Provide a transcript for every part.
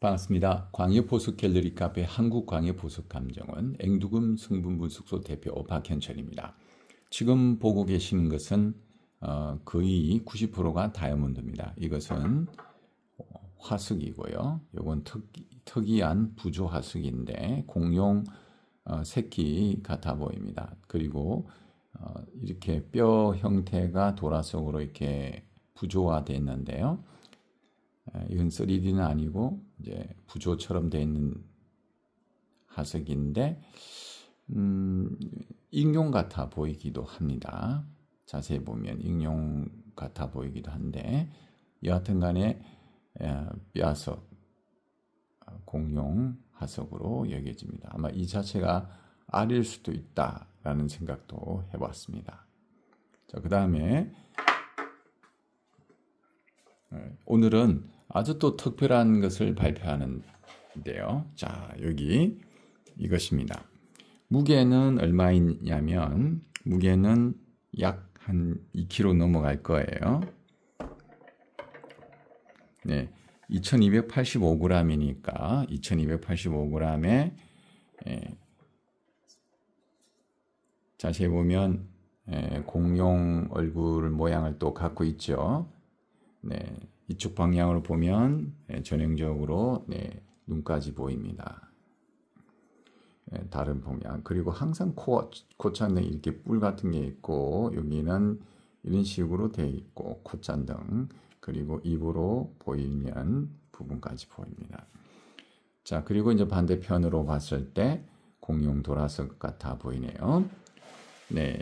반갑습니다. 광역보석 갤러리 카페 한국광역보석감정원 앵두금 승분분숙소 대표 박현철입니다. 지금 보고 계시는 것은 어, 거의 90%가 다이아몬드입니다. 이것은 화석이고요. 이건 특, 특이한 부조화석인데 공룡 어, 새끼 같아 보입니다. 그리고 어, 이렇게 뼈 형태가 돌아서으로 이렇게 부조화되어 있는데요. 아, 이건 3D는 아니고 이제 부조처럼 되어 있는 하석인데 음, 익룡 같아 보이기도 합니다. 자세히 보면 익룡 같아 보이기도 한데 여하튼 간에 뼈석 아, 공룡 하석으로 여겨집니다. 아마 이 자체가 알일 수도 있다라는 생각도 해봤습니다. 자, 그 다음에 네, 오늘은 아주 또 특별한 것을 발표하는데요. 자, 여기 이것입니다. 무게는 얼마이냐면 무게는 약 한 2kg 넘어갈 거예요. 네. 2285g이니까 2285g에 예, 자세히 보면 예, 공룡 얼굴 모양을 또 갖고 있죠. 네, 이쪽 방향으로 보면 예, 전형적으로 네, 눈까지 보입니다. 네, 다른 방향 그리고 항상 코 코찬등 이렇게 뿔 같은 게 있고 여기는 이런 식으로 돼 있고 콧잔등 그리고 입으로 보이는 부분까지 보입니다. 자 그리고 이제 반대편으로 봤을 때 공룡 돌아서 같아 보이네요. 네,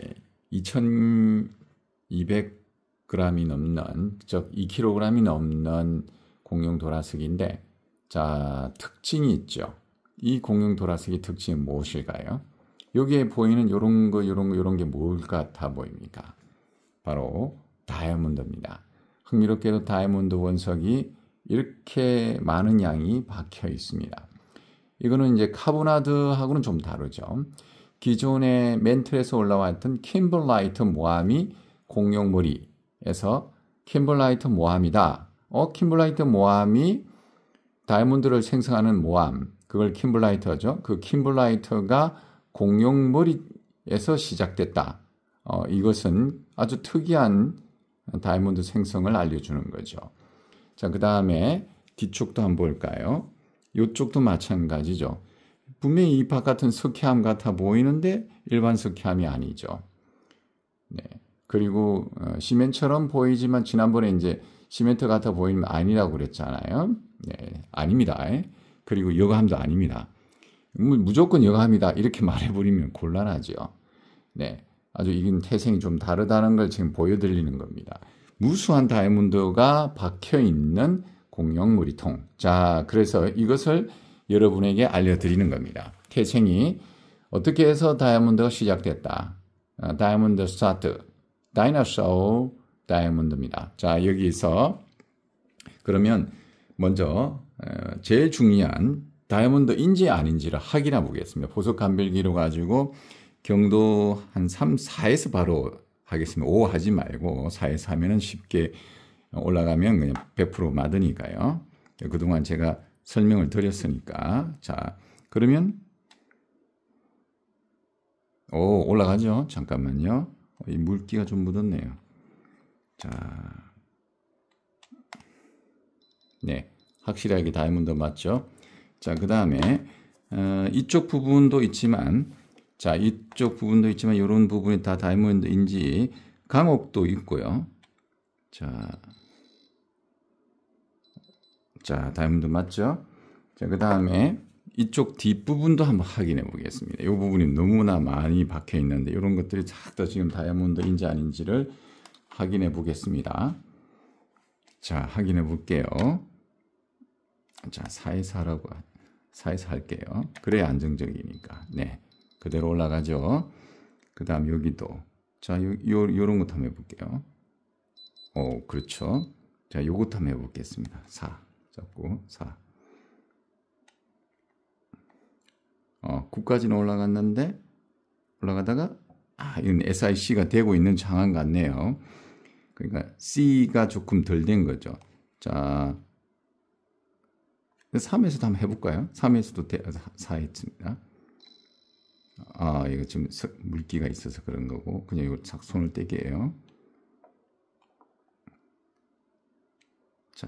2200그 g이 넘는 즉 2kg이 넘는 공룡 도라스기인데 자 특징이 있죠. 이 공룡 도라스기 특징이 무엇일까요? 여기에 보이는 요런 거 요런 거 요런 게 뭘 같아 보입니까? 바로 다이아몬드입니다. 흥미롭게도 다이아몬드 원석이 이렇게 많은 양이 박혀 있습니다. 이거는 이제 카보나드하고는 좀 다르죠. 기존의 멘틀에서 올라왔던 킴블라이트 모함이 공룡머리 에서 킴블라이트 모함이다. 어, 킴블라이트 모함이 다이아몬드를 생성하는 모함, 그걸 킴블라이터죠. 그 킴블라이터가 공룡머리에서 시작됐다. 어, 이것은 아주 특이한 다이아몬드 생성을 알려주는 거죠. 자, 그 다음에 뒤쪽도 한번 볼까요? 이쪽도 마찬가지죠. 분명히 이 바깥은 석회암 같아 보이는데 일반 석회암이 아니죠. 네. 그리고 어, 시멘처럼 보이지만 지난번에 이제 시멘트 같아 보이면 아니라고 그랬잖아요. 네, 아닙니다. 그리고 여가함도 아닙니다. 무조건 여가합니다 이렇게 말해버리면 곤란하죠. 네, 아주 이건 태생이 좀 다르다는 걸 지금 보여드리는 겁니다. 무수한 다이아몬드가 박혀 있는 공룡 무리통. 자, 그래서 이것을 여러분에게 알려드리는 겁니다. 태생이 어떻게 해서 다이아몬드가 시작됐다. 어, 다이아몬드 스타트. 다이너우 다이아몬드입니다. 자, 여기서 그러면 먼저 어, 제일 중요한 다이아몬드인지 아닌지를 확인해 보겠습니다. 보석 감별기로 가지고 경도 한 3, 4에서 바로 하겠습니다. 5 하지 말고 4에서 하면 쉽게 올라가면 그냥 100% 맞으니까요. 그동안 제가 설명을 드렸으니까. 자, 그러면 오, 올라가죠. 잠깐만요. 이 물기가 좀 묻었네요. 자, 네, 확실하게 다이아몬드 맞죠? 자, 그 다음에 어, 이쪽 부분도 있지만, 자, 이쪽 부분도 있지만 이런 부분이 다 다이아몬드인지 강옥도 있고요. 자, 자, 다이아몬드 맞죠? 자, 그 다음에 이쪽 뒷부분도 한번 확인해 보겠습니다. 이 부분이 너무나 많이 박혀 있는데 이런 것들이 싹다 지금 다이아몬드인지 아닌지를 확인해 보겠습니다. 자, 확인해 볼게요. 자, 4에4라고4에4 할게요. 그래야 안정적이니까. 네. 그대로 올라가죠. 그 다음 여기도. 자, 요, 요, 요런 것도 한번 해볼게요. 오, 그렇죠. 자, 요것 도 한번 해보겠습니다. 4. 잡고 4. 9까지는 올라갔는데 올라가다가 아, 이런 SIC가 되고 있는 상황 같네요. 그러니까 C가 조금 덜 된 거죠. 자, 3에서도 한번 해볼까요? 3에서도 대, 4 했습니다. 아, 이거 지금 물기가 있어서 그런 거고 그냥 이걸 착 손을 떼게요. 자,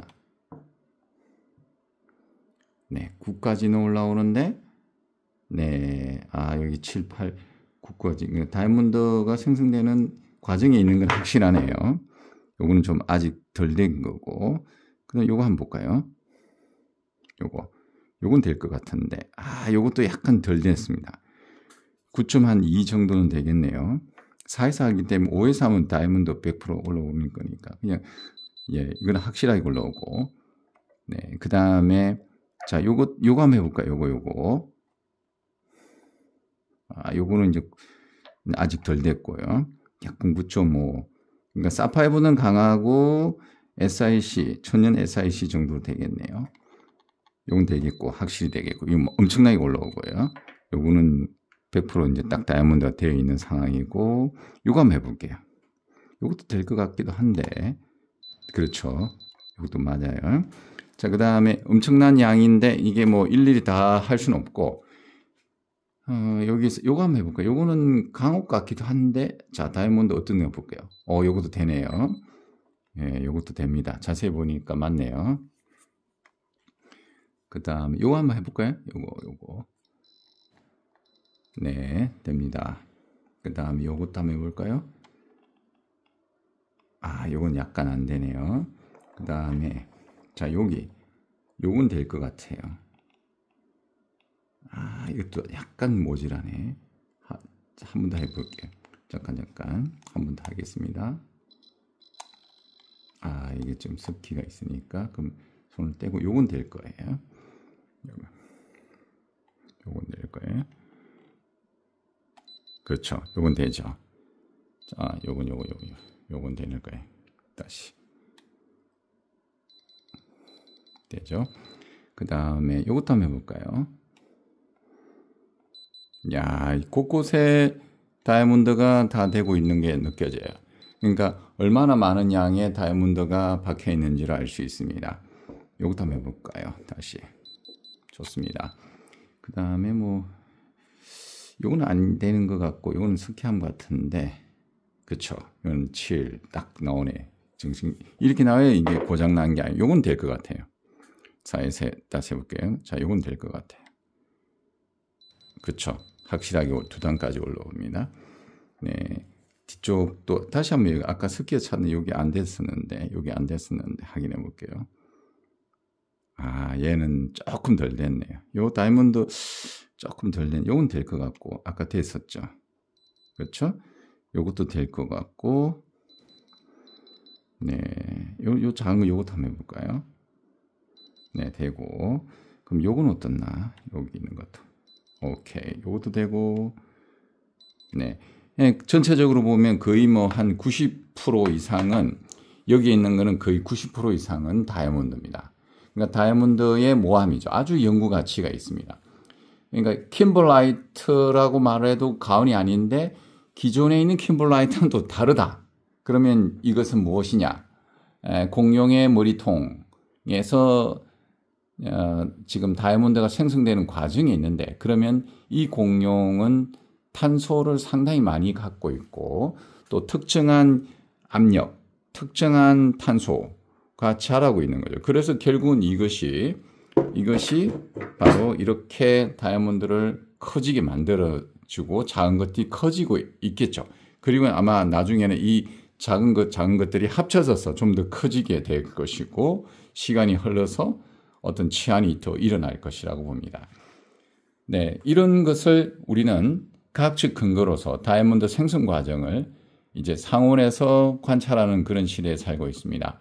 네, 9까지는 올라오는데 네. 아, 여기 7, 8, 9까지. 다이아몬드가 생성되는 과정에 있는 건 확실하네요. 요거는 좀 아직 덜 된 거고. 그럼 요거 한번 볼까요? 요거. 요건 될 것 같은데. 아, 요것도 약간 덜 됐습니다. 9.2 정도는 되겠네요. 4에서 하기 때문에 5에서 하면 다이아몬드 100% 올라오는 거니까. 그냥, 예, 이건 확실하게 올라오고. 네, 그 다음에, 자, 요거, 요거 한번 해볼까요? 요거, 요거. 아, 요거는 이제 아직 덜 됐고요. 약분 9.5. 그러니까 사파이브는 강하고 SIC, 천연 SIC 정도 되겠네요. 요건 되겠고, 확실히 되겠고, 이거 뭐 엄청나게 올라오고요. 요거는 100% 이제 딱 다이아몬드가 되어 있는 상황이고, 요거 한번 해볼게요. 요것도 될 것 같기도 한데, 그렇죠. 요것도 맞아요. 자, 그 다음에 엄청난 양인데, 이게 뭐 일일이 다 할 수는 없고, 어, 여기서 요거 한번 해볼까요? 요거는 강옥 같기도 한데 자 다이아몬드 어떤 거 볼게요. 어 요것도 되네요. 예, 요것도 됩니다. 자세히 보니까 맞네요. 그 다음 요거 한번 해볼까요? 요거 요거 네 됩니다. 그 다음 요것도 한번 해볼까요? 아 요건 약간 안 되네요. 그 다음에 자 여기 요건 될 것 같아요. 아, 이것도 약간 모질하네. 한 번 더 해볼게요. 잠깐, 잠깐. 한 번 더 하겠습니다. 아, 이게 좀 습기가 있으니까. 그럼 손을 떼고, 요건 될 거예요. 요건, 요건 될 거예요. 그렇죠. 요건 되죠. 자, 요건, 요건, 요건, 요건 되는 거예요. 다시. 되죠. 그 다음에 요것도 한번 해볼까요? 야, 곳곳에 다이아몬드가 다 되고 있는 게 느껴져요. 그러니까 얼마나 많은 양의 다이아몬드가 박혀 있는지를 알 수 있습니다. 요거다한 해볼까요? 다시. 좋습니다. 그 다음에 뭐, 요건 안 되는 것 같고, 요건 스키함 같은데, 그쵸. 요건 7, 딱 나오네. 증식. 이렇게 나와야 이게 고장난 게 아니에요. 요건 될 것 같아요. 4에 세, 다시 해볼게요. 자, 요건 될 것 같아요. 그쵸. 확실하게 두 단까지 올라옵니다. 네. 뒤쪽도 다시 한번 아까 스키에 찾는 여기 안 됐었는데 여기 안 됐었는데 확인해 볼게요. 아 얘는 조금 덜 됐네요. 요 다이몬드 조금 덜 된, 요건 될 것 같고 아까 됐었죠. 그렇죠? 요것도 될 것 같고 네, 요, 요 작은 거 요것도 한번 해볼까요? 네, 되고 그럼 요건 어떻나? 여기 있는 것도 오케이. 요것도 되고. 네. 예, 전체적으로 보면 거의 뭐 한 90% 이상은 여기에 있는 거는 거의 90% 이상은 다이아몬드입니다. 그러니까 다이아몬드의 모함이죠. 아주 연구 가치가 있습니다. 그러니까 킴블라이트라고 말해도 가언이 아닌데 기존에 있는 킴블라이트는또 다르다. 그러면 이것은 무엇이냐? 공룡의 머리통에서 어, 지금 다이아몬드가 생성되는 과정이 있는데 그러면 이 공룡은 탄소를 상당히 많이 갖고 있고 또 특정한 압력, 특정한 탄소가 자라고 있는 거죠. 그래서 결국은 이것이 이것이 바로 이렇게 다이아몬드를 커지게 만들어 주고 작은 것들이 커지고 있겠죠. 그리고 아마 나중에는 이 작은 것 작은 것들이 합쳐져서 좀 더 커지게 될 것이고 시간이 흘러서 어떤 치안이 더 일어날 것이라고 봅니다. 네, 이런 것을 우리는 과학적 근거로서 다이아몬드 생성 과정을 이제 상온에서 관찰하는 그런 시대에 살고 있습니다.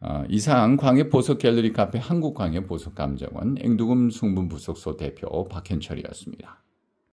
어, 이상 광해 보석 갤러리 카페 한국 광해 보석 감정원 앵두금 승분 부속소 대표 박현철이었습니다.